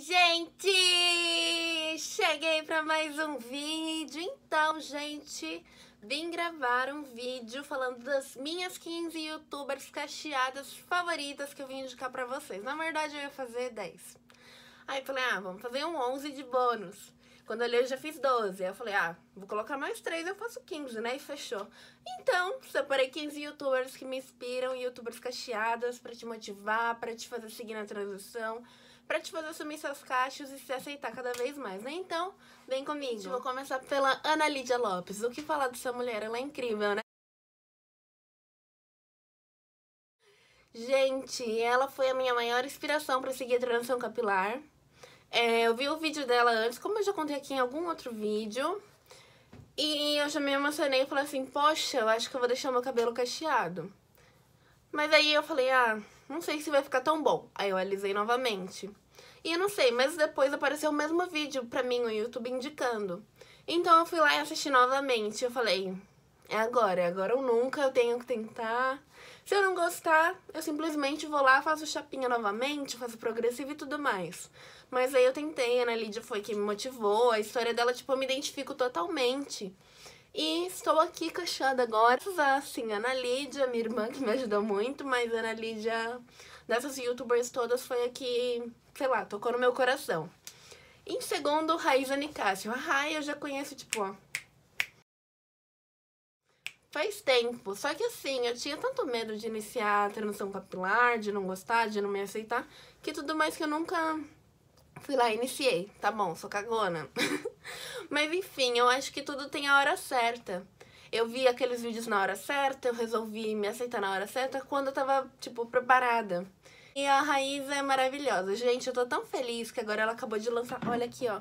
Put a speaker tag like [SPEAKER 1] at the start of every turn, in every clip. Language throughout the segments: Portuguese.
[SPEAKER 1] Oi, gente! Cheguei para mais um vídeo. Então, gente, vim gravar um vídeo falando das minhas 15 youtubers cacheadas favoritas que eu vim indicar para vocês. Na verdade, eu ia fazer 10. Aí falei, ah, vamos fazer um 11 de bônus. Quando eu li, eu já fiz 12. Aí eu falei, ah, vou colocar mais 3, eu faço 15, né? E fechou. Então, separei 15 youtubers que me inspiram, youtubers cacheadas, para te motivar, para te fazer seguir na transição, para te fazer assumir seus cachos e se aceitar cada vez mais, né? Então, vem comigo. vou começar pela Ana Lídia Lopes. O que falar dessa mulher? Ela é incrível, né? Gente, ela foi a minha maior inspiração para seguir a transição capilar. É, eu vi o vídeo dela antes, como eu já contei aqui em algum outro vídeo. E eu já me emocionei e falei assim, poxa, eu acho que eu vou deixar meu cabelo cacheado. Mas aí eu falei, ah, não sei se vai ficar tão bom. Aí eu alisei novamente. E eu não sei, mas depois apareceu o mesmo vídeo pra mim no YouTube indicando. Então eu fui lá e assisti novamente. Eu falei, é agora, é agora ou nunca, eu tenho que tentar. Se eu não gostar, eu simplesmente vou lá, faço chapinha novamente, faço progressivo e tudo mais. Mas aí eu tentei, a Ana Lídia foi que me motivou, a história dela, tipo, eu me identifico totalmente. E estou aqui cachada agora. Assim, Ana Lídia, minha irmã que me ajudou muito, mas Ana Lídia dessas youtubers todas foi a que, sei lá, tocou no meu coração. Em segundo, Raíza Nicásio. A Rai eu já conheço, tipo, ó. Faz tempo. Só que assim, eu tinha tanto medo de iniciar a transição capilar, de não gostar, de não me aceitar, que tudo mais que eu nunca fui lá e iniciei. Tá bom, sou cagona. Mas enfim, eu acho que tudo tem a hora certa. Eu vi aqueles vídeos na hora certa, eu resolvi me aceitar na hora certa, quando eu tava, tipo, preparada. E a raiz é maravilhosa. Gente, eu tô tão feliz que agora ela acabou de lançar... Olha aqui, ó.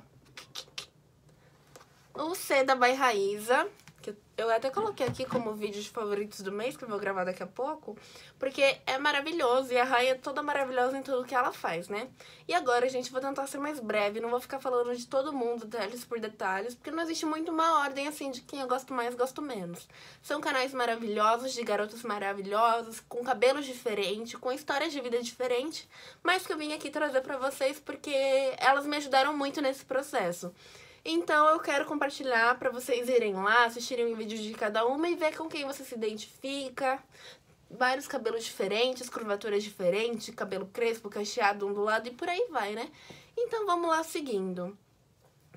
[SPEAKER 1] O C da By Raiza que eu até coloquei aqui como vídeos favoritos do mês, que eu vou gravar daqui a pouco, porque é maravilhoso e a Raia é toda maravilhosa em tudo que ela faz, né? E agora, gente, vou tentar ser mais breve, não vou ficar falando de todo mundo, detalhes por detalhes, porque não existe muito uma ordem assim de quem eu gosto mais, gosto menos. São canais maravilhosos, de garotos maravilhosos, com cabelos diferentes, com histórias de vida diferentes, mas que eu vim aqui trazer para vocês porque elas me ajudaram muito nesse processo. Então eu quero compartilhar para vocês irem lá, assistirem um vídeo de cada uma e ver com quem você se identifica. Vários cabelos diferentes, curvaturas diferentes, cabelo crespo, cacheado, ondulado e por aí vai, né? Então vamos lá seguindo.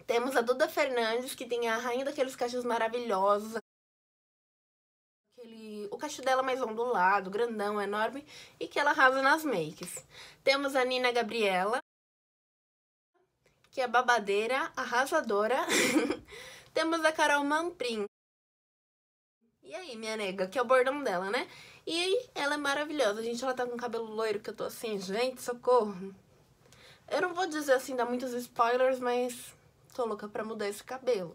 [SPEAKER 1] Temos a Duda Fernandes, que tem a rainha daqueles cachos maravilhosos. Aquele, o cacho dela mais ondulado, grandão, enorme, e que ela arrasa nas makes. Temos a Nina Gabriela, que é babadeira, arrasadora. Temos a Carol Mamprim. E aí, minha nega, que é o bordão dela, né? E ela é maravilhosa. Gente, ela tá com cabelo loiro que eu tô assim, gente, socorro. Eu não vou dizer assim, dá muitos spoilers, mas tô louca pra mudar esse cabelo.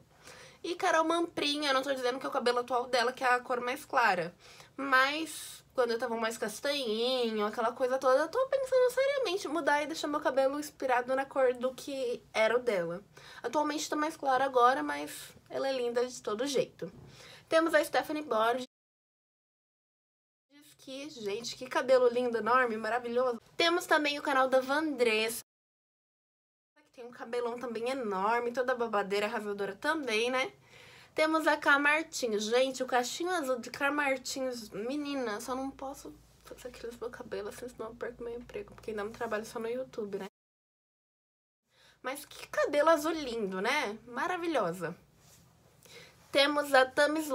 [SPEAKER 1] E Carol Mamprim, eu não tô dizendo que é o cabelo atual dela, que é a cor mais clara. Mas quando eu tava mais castanhinho, aquela coisa toda, eu tô pensando seriamente em mudar e deixar meu cabelo inspirado na cor do que era o dela. Atualmente tá mais claro agora, mas ela é linda de todo jeito. Temos a Stephanie Borges. Que, gente, que cabelo lindo, enorme, maravilhoso. Temos também o canal da Vandressa. Que tem um cabelão também enorme, toda babadeira, arrasadora também, né? Temos a Camartinhos. Gente, o cachinho azul de Camartinhos. Menina, só não posso fazer aquilo no meu cabelo, assim, senão eu perco meu emprego. Porque ainda não trabalho só no YouTube, né? Mas que cabelo azul lindo, né? Maravilhosa. Temos a Thames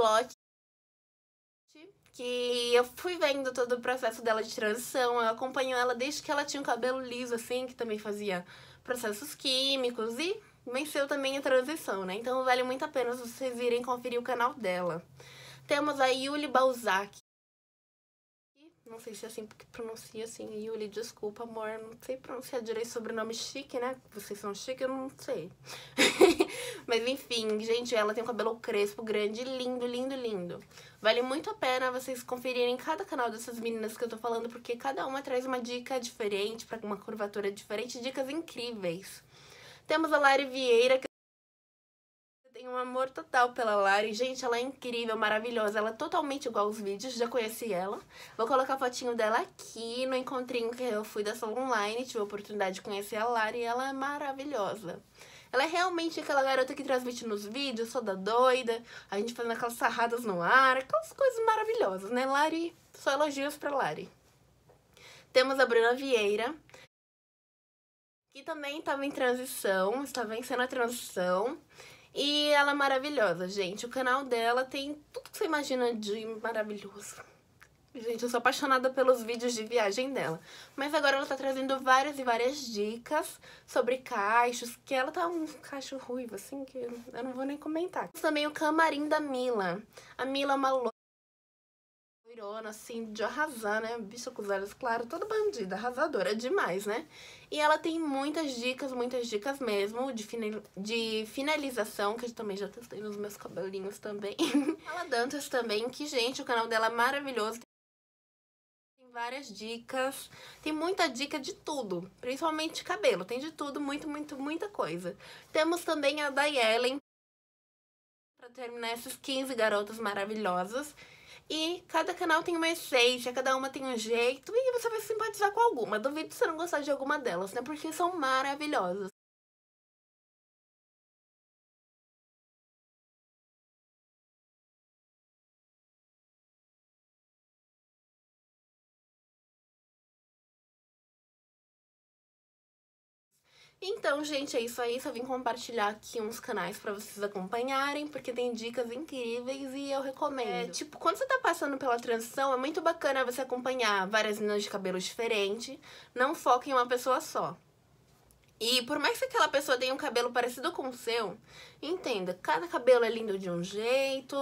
[SPEAKER 1] Que eu fui vendo todo o processo dela de transição. Eu acompanho ela desde que ela tinha um cabelo liso, assim, que também fazia processos químicos e venceu também a transição, né? Então vale muito a pena vocês irem conferir o canal dela. Temos a Yuli Balzac. Não sei se é assim que pronuncia assim. Yuli, desculpa, amor. Não sei pronunciar direito sobrenome chique, né? Vocês são chique, eu não sei. Mas enfim, gente, ela tem um cabelo crespo, grande, lindo, lindo, lindo. Vale muito a pena vocês conferirem cada canal dessas meninas que eu tô falando, porque cada uma traz uma dica diferente, para uma curvatura diferente, dicas incríveis. Temos a Lari Vieira, que tenho um amor total pela Lari. Gente, ela é incrível, maravilhosa. Ela é totalmente igual aos vídeos, já conheci ela. Vou colocar a fotinho dela aqui no encontrinho que eu fui da Soul Online. Tive a oportunidade de conhecer a Lari e ela é maravilhosa. Ela é realmente aquela garota que transmite nos vídeos, toda doida, a gente fazendo aquelas sarradas no ar, aquelas coisas maravilhosas, né, Lari? Só elogios pra Lari. Temos a Bruna Vieira, que também estava em transição, está vencendo a transição. E ela é maravilhosa, gente. O canal dela tem tudo que você imagina de maravilhoso. Gente, eu sou apaixonada pelos vídeos de viagem dela. Mas agora ela tá trazendo várias e várias dicas sobre cachos, que ela tá um cacho ruivo, assim, que eu não vou nem comentar. Também o camarim da Mila. A Mila é uma Virona, assim, de arrasar, né? Bicha com os olhos claros, toda bandida, arrasadora é demais, né? E ela tem muitas dicas, muitas dicas mesmo de, final de finalização, que eu também já testei nos meus cabelinhos também. ela Dantas também, que, gente, o canal dela é maravilhoso várias dicas. Tem muita dica de tudo, principalmente cabelo. Tem de tudo, muito, muito, muita coisa. Temos também a da para terminar essas 15 garotas maravilhosas. E cada canal tem uma essência, cada uma tem um jeito e você vai simpatizar com alguma. Duvido você não gostar de alguma delas, né? Porque são maravilhosas. Então, gente, é isso aí. Só vim compartilhar aqui uns canais para vocês acompanharem, porque tem dicas incríveis e eu recomendo. É, tipo, quando você tá passando pela transição, é muito bacana você acompanhar várias linhas de cabelo diferentes. Não foca em uma pessoa só. E por mais que aquela pessoa tenha um cabelo parecido com o seu, entenda, cada cabelo é lindo de um jeito,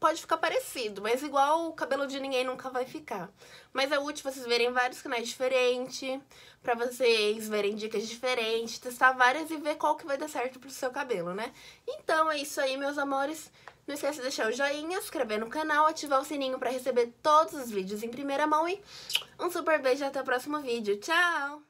[SPEAKER 1] pode ficar parecido, mas igual o cabelo de ninguém nunca vai ficar. Mas é útil vocês verem vários canais diferentes, para vocês verem dicas diferentes, testar várias e ver qual que vai dar certo pro seu cabelo, né? Então é isso aí, meus amores. Não esquece de deixar o joinha, se inscrever no canal, ativar o sininho para receber todos os vídeos em primeira mão e um super beijo até o próximo vídeo. Tchau!